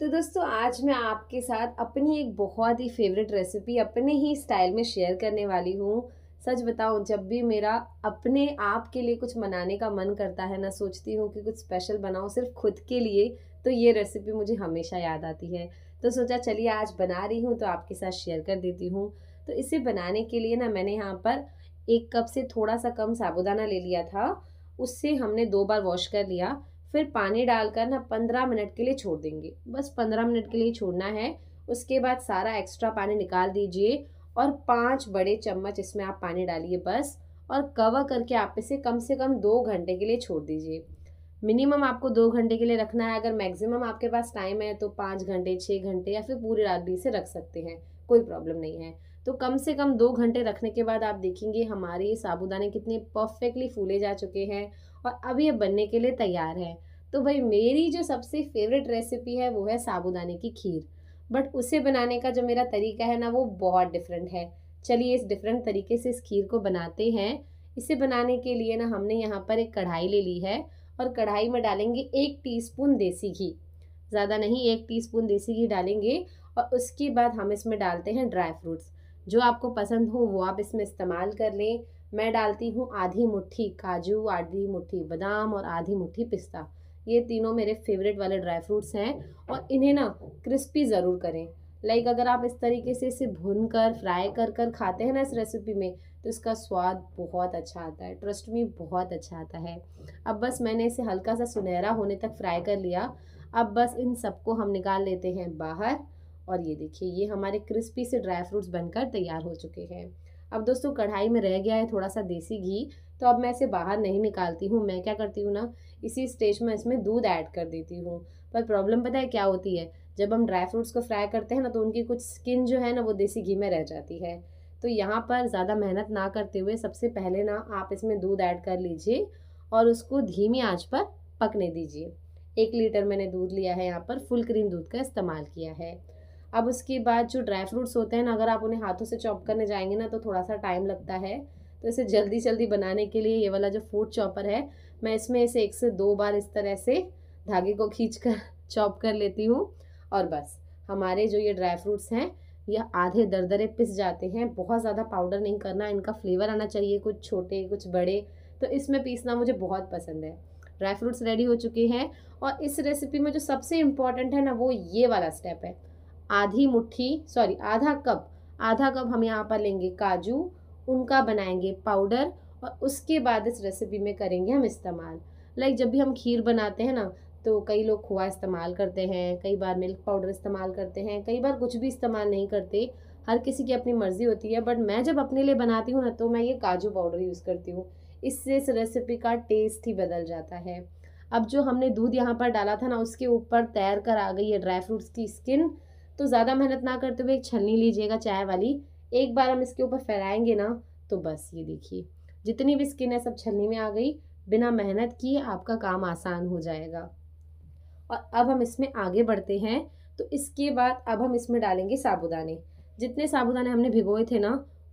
तो दोस्तों आज मैं आपके साथ अपनी एक बहुत ही फेवरेट रेसिपी अपने ही स्टाइल में शेयर करने वाली हूँ सच बताऊँ जब भी मेरा अपने आप के लिए कुछ मनाने का मन करता है ना सोचती हूँ कि कुछ स्पेशल बनाऊँ सिर्फ खुद के लिए तो ये रेसिपी मुझे हमेशा याद आती है तो सोचा चलिए आज बना रही हूँ तो आपके साथ शेयर कर देती हूँ तो इसे बनाने के लिए ना मैंने यहाँ पर एक कप से थोड़ा सा कम साबुदाना ले लिया था उससे हमने दो बार वॉश कर लिया फिर पानी डालकर ना पंद्रह मिनट के लिए छोड़ देंगे बस पंद्रह मिनट के लिए छोड़ना है उसके बाद सारा एक्स्ट्रा पानी निकाल दीजिए और पाँच बड़े चम्मच इसमें आप पानी डालिए बस और कवर करके आप इसे कम से कम दो घंटे के लिए छोड़ दीजिए मिनिमम आपको दो घंटे के लिए रखना है अगर मैक्सिमम आपके पास टाइम है तो पाँच घंटे छः घंटे या फिर पूरी रात भी इसे रख सकते हैं कोई प्रॉब्लम नहीं है तो कम से कम दो घंटे रखने के बाद आप देखेंगे हमारे ये साबूदाने कितने परफेक्टली फूले जा चुके हैं और अब ये बनने के लिए तैयार है तो भाई मेरी जो सबसे फेवरेट रेसिपी है वो है साबुदाने की खीर बट उसे बनाने का जो मेरा तरीका है ना वो बहुत डिफरेंट है चलिए इस डिफरेंट तरीके से इस खीर को बनाते हैं इसे बनाने के लिए ना हमने यहाँ पर एक कढ़ाई ले ली है और कढ़ाई में डालेंगे एक टीस्पून देसी घी ज़्यादा नहीं एक टीस्पून देसी घी डालेंगे और उसके बाद हम इसमें डालते हैं ड्राई फ्रूट्स जो आपको पसंद हो वो आप इसमें इस्तेमाल कर लें मैं डालती हूँ आधी मुट्ठी काजू आधी मुट्ठी बादाम और आधी मुट्ठी पिस्ता ये तीनों मेरे फेवरेट वाले ड्राई फ्रूट्स हैं और इन्हें ना क्रिस्पी ज़रूर करें लाइक अगर आप इस तरीके से इसे भून कर फ्राई कर कर खाते हैं ना इस रेसिपी में तो इसका स्वाद बहुत अच्छा आता है ट्रस्ट मी बहुत अच्छा आता है अब बस मैंने इसे हल्का सा सुनहरा होने तक फ्राई कर लिया अब बस इन सबको हम निकाल लेते हैं बाहर और ये देखिए ये हमारे क्रिस्पी से ड्राई फ्रूट्स बनकर तैयार हो चुके हैं अब दोस्तों कढ़ाई में रह गया है थोड़ा सा देसी घी तो अब मैं इसे बाहर नहीं निकालती हूँ मैं क्या करती हूँ ना इसी स्टेज में इसमें दूध ऐड कर देती हूँ पर प्रॉब्लम पता है क्या होती है जब हम ड्राई फ्रूट्स को फ्राई करते हैं ना तो उनकी कुछ स्किन जो है ना वो देसी घी में रह जाती है तो यहाँ पर ज़्यादा मेहनत ना करते हुए सबसे पहले ना आप इसमें दूध ऐड कर लीजिए और उसको धीमी आँच पर पकने दीजिए एक लीटर मैंने दूध लिया है यहाँ पर फुल क्रीम दूध का इस्तेमाल किया है अब उसके बाद जो ड्राई फ्रूट्स होते हैं ना अगर आप उन्हें हाथों से चॉप करने जाएंगे ना तो थोड़ा सा टाइम लगता है तो इसे जल्दी जल्दी बनाने के लिए ये वाला जो फ्रूट चॉपर है मैं इसमें इसे एक से दो बार इस तरह से धागे को खींच कर चॉप कर लेती हूँ और बस हमारे जो ये ड्राई फ्रूट्स हैं ये आधे दरदरे पिस जाते हैं बहुत ज़्यादा पाउडर नहीं करना इनका फ्लेवर आना चाहिए कुछ छोटे कुछ बड़े तो इसमें पीसना मुझे बहुत पसंद है ड्राई फ्रूट्स रेडी हो चुके हैं और इस रेसिपी में जो सबसे इम्पॉर्टेंट है ना वो ये वाला स्टेप है आधी मुट्ठी सॉरी आधा कप आधा कप हम यहाँ पर लेंगे काजू उनका बनाएंगे पाउडर और उसके बाद इस रेसिपी में करेंगे हम इस्तेमाल लाइक जब भी हम खीर बनाते हैं ना तो कई लोग खोआ इस्तेमाल करते हैं कई बार मिल्क पाउडर इस्तेमाल करते हैं कई बार कुछ भी इस्तेमाल नहीं करते हर किसी की अपनी मर्ज़ी होती है बट मैं जब अपने लिए बनाती हूँ ना तो मैं ये काजू पाउडर यूज़ करती हूँ इससे इस रेसिपी का टेस्ट ही बदल जाता है अब जो हमने दूध यहाँ पर डाला था ना उसके ऊपर तैर कर आ गई है ड्राई फ्रूट्स की स्किन तो ज़्यादा मेहनत ना करते हुए एक छलनी लीजिएगा चाय वाली एक बार हम इसके ऊपर फैलाएंगे ना तो बस ये देखिए जितनी भी स्किन है सब छलनी में आ गई बिना मेहनत किए आपका काम आसान हो जाएगा और अब हम इसमें आगे बढ़ते हैं तो इसके बाद अब हम इसमें डालेंगे साबुदाने जितने साबुदाने हमने भिगोए थे ना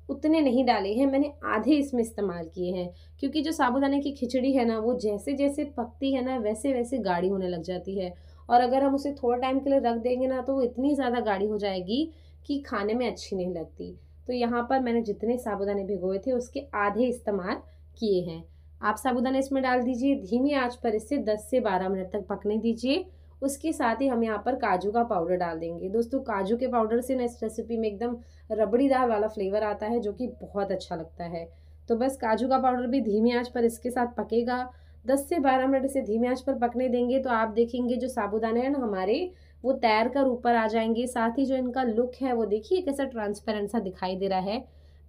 उतने नहीं डाले हैं मैंने आधे इसमें इस्तेमाल किए हैं क्योंकि जो साबुदाने की खिचड़ी है ना वो जैसे जैसे पकती है ना वैसे वैसे गाढ़ी होने लग जाती है और अगर हम उसे थोड़ा टाइम के लिए रख देंगे ना तो वो इतनी ज़्यादा गाढ़ी हो जाएगी कि खाने में अच्छी नहीं लगती तो यहाँ पर मैंने जितने साबुदाने भिगोए थे उसके आधे इस्तेमाल किए हैं आप साबुदाना इसमें डाल दीजिए धीमी आँच पर इससे दस से बारह मिनट तक पकने दीजिए उसके साथ ही हम यहाँ पर काजू का पाउडर डाल देंगे दोस्तों काजू के पाउडर से ना इस रेसिपी में एकदम रबड़ीदार वाला फ्लेवर आता है जो कि बहुत अच्छा लगता है तो बस काजू का पाउडर भी धीमी आंच पर इसके साथ पकेगा दस से बारह मिनट इसे धीमे आंच पर पकने देंगे तो आप देखेंगे जो साबुदाने हैं ना हमारे वो तैर कर ऊपर आ जाएंगे साथ ही जो इनका लुक है वो देखिए कैसा ट्रांसपेरेंट सा दिखाई दे रहा है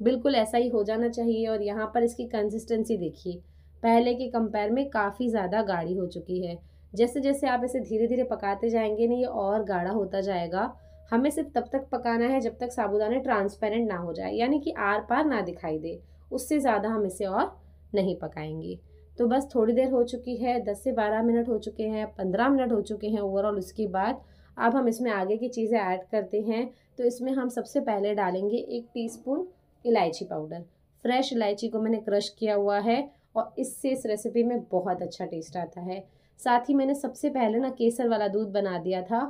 बिल्कुल ऐसा ही हो जाना चाहिए और यहाँ पर इसकी कंसिस्टेंसी देखिए पहले के कंपेयर में काफ़ी ज़्यादा गाढ़ी हो चुकी है जैसे जैसे आप इसे धीरे धीरे पकाते जाएंगे ना ये और गाढ़ा होता जाएगा हमें सिर्फ तब तक पकाना है जब तक साबुदाना ट्रांसपेरेंट ना हो जाए यानी कि आर पार ना दिखाई दे उससे ज़्यादा हम इसे और नहीं पकाएंगे तो बस थोड़ी देर हो चुकी है दस से बारह मिनट हो चुके हैं पंद्रह मिनट हो चुके हैं ओवरऑल उसके बाद अब हम इसमें आगे की चीज़ें ऐड करते हैं तो इसमें हम सबसे पहले डालेंगे एक टीस्पून इलायची पाउडर फ्रेश इलायची को मैंने क्रश किया हुआ है और इससे इस रेसिपी में बहुत अच्छा टेस्ट आता है साथ ही मैंने सबसे पहले ना केसर वाला दूध बना दिया था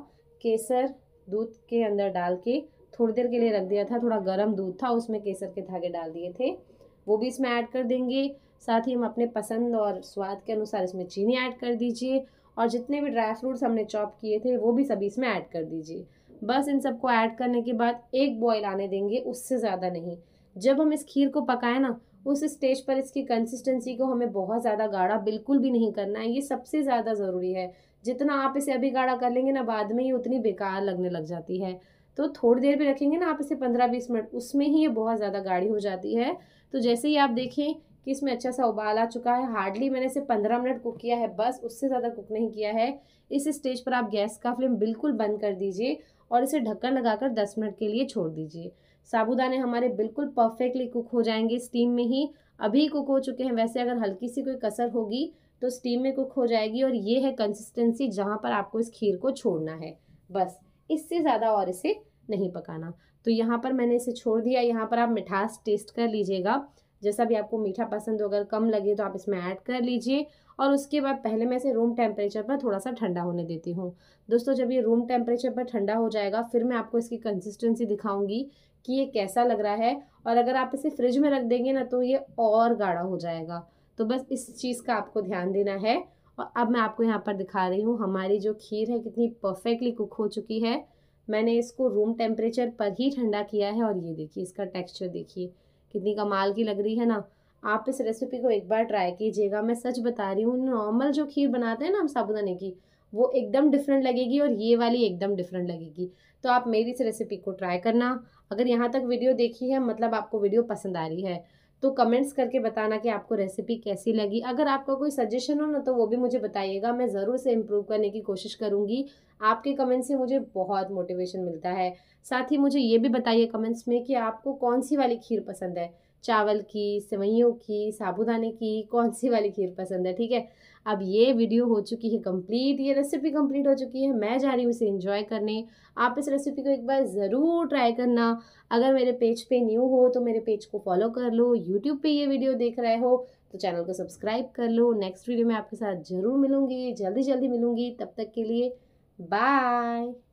केसर दूध के अंदर डाल के थोड़ी देर के लिए रख दिया था थोड़ा गर्म दूध था उसमें केसर के धागे डाल दिए थे वो भी इसमें ऐड कर देंगे साथ ही हम अपने पसंद और स्वाद के अनुसार इसमें चीनी ऐड कर दीजिए और जितने भी ड्राई फ्रूट्स हमने चॉप किए थे वो भी सभी इसमें ऐड कर दीजिए बस इन सबको ऐड करने के बाद एक बॉयल आने देंगे उससे ज़्यादा नहीं जब हम इस खीर को पकाएं ना उस स्टेज पर इसकी कंसिस्टेंसी को हमें बहुत ज़्यादा गाढ़ा बिल्कुल भी नहीं करना है ये सबसे ज़्यादा ज़रूरी है जितना आप इसे अभी गाढ़ा कर लेंगे ना बाद में ये उतनी बेकार लगने लग जाती है तो थोड़ी देर भी रखेंगे ना आप इसे पंद्रह बीस मिनट उसमें ही ये बहुत ज़्यादा गाढ़ी हो जाती है तो जैसे ही आप देखें कि इसमें अच्छा सा उबाल आ चुका है हार्डली मैंने इसे पंद्रह मिनट कुक किया है बस उससे ज़्यादा कुक नहीं किया है इस स्टेज पर आप गैस का फ्लेम बिल्कुल बंद कर दीजिए और इसे ढक्कन लगाकर दस मिनट के लिए छोड़ दीजिए साबुदाने हमारे बिल्कुल परफेक्टली कुक हो जाएंगे स्टीम में ही अभी कुक हो चुके हैं वैसे अगर हल्की सी कोई कसर होगी तो स्टीम में कुक हो जाएगी और ये है कंसिस्टेंसी जहाँ पर आपको इस खीर को छोड़ना है बस इससे ज़्यादा और इसे नहीं पकाना तो यहाँ पर मैंने इसे छोड़ दिया यहाँ पर आप मिठास टेस्ट कर लीजिएगा जैसा भी आपको मीठा पसंद हो अगर कम लगे तो आप इसमें ऐड कर लीजिए और उसके बाद पहले मैं इसे रूम टेम्परेचर पर थोड़ा सा ठंडा होने देती हूँ दोस्तों जब ये रूम टेम्परेचर पर ठंडा हो जाएगा फिर मैं आपको इसकी कंसिस्टेंसी दिखाऊंगी कि ये कैसा लग रहा है और अगर आप इसे फ्रिज में रख देंगे ना तो ये और गाढ़ा हो जाएगा तो बस इस चीज़ का आपको ध्यान देना है और अब मैं आपको यहाँ पर दिखा रही हूँ हमारी जो खीर है कितनी परफेक्टली कुक हो चुकी है मैंने इसको रूम टेम्परेचर पर ही ठंडा किया है और ये देखिए इसका टेक्स्चर देखिए कितनी कमाल की लग रही है ना आप इस रेसिपी को एक बार ट्राई कीजिएगा मैं सच बता रही हूँ नॉर्मल जो खीर बनाते हैं ना हम साबुदाने की वो एकदम डिफरेंट लगेगी और ये वाली एकदम डिफरेंट लगेगी तो आप मेरी इस रेसिपी को ट्राई करना अगर यहाँ तक वीडियो देखी है मतलब आपको वीडियो पसंद आ रही है तो कमेंट्स करके बताना कि आपको रेसिपी कैसी लगी अगर आपका कोई सजेशन हो ना तो वो भी मुझे बताइएगा मैं ज़रूर से इम्प्रूव करने की कोशिश करूँगी आपके कमेंट्स से मुझे बहुत मोटिवेशन मिलता है साथ ही मुझे ये भी बताइए कमेंट्स में कि आपको कौन सी वाली खीर पसंद है चावल की सेवैयों की साबुदाने की कौन सी वाली खीर पसंद है ठीक है अब ये वीडियो हो चुकी है कंप्लीट ये रेसिपी कंप्लीट हो चुकी है मैं जा रही हूँ इसे इंजॉय करने आप इस रेसिपी को एक बार ज़रूर ट्राई करना अगर मेरे पेज पे न्यू हो तो मेरे पेज को फॉलो कर लो यूट्यूब पे ये वीडियो देख रहे हो तो चैनल को सब्सक्राइब कर लो नेक्स्ट वीडियो में आपके साथ ज़रूर मिलूँगी जल्दी जल्दी मिलूंगी तब तक के लिए बाय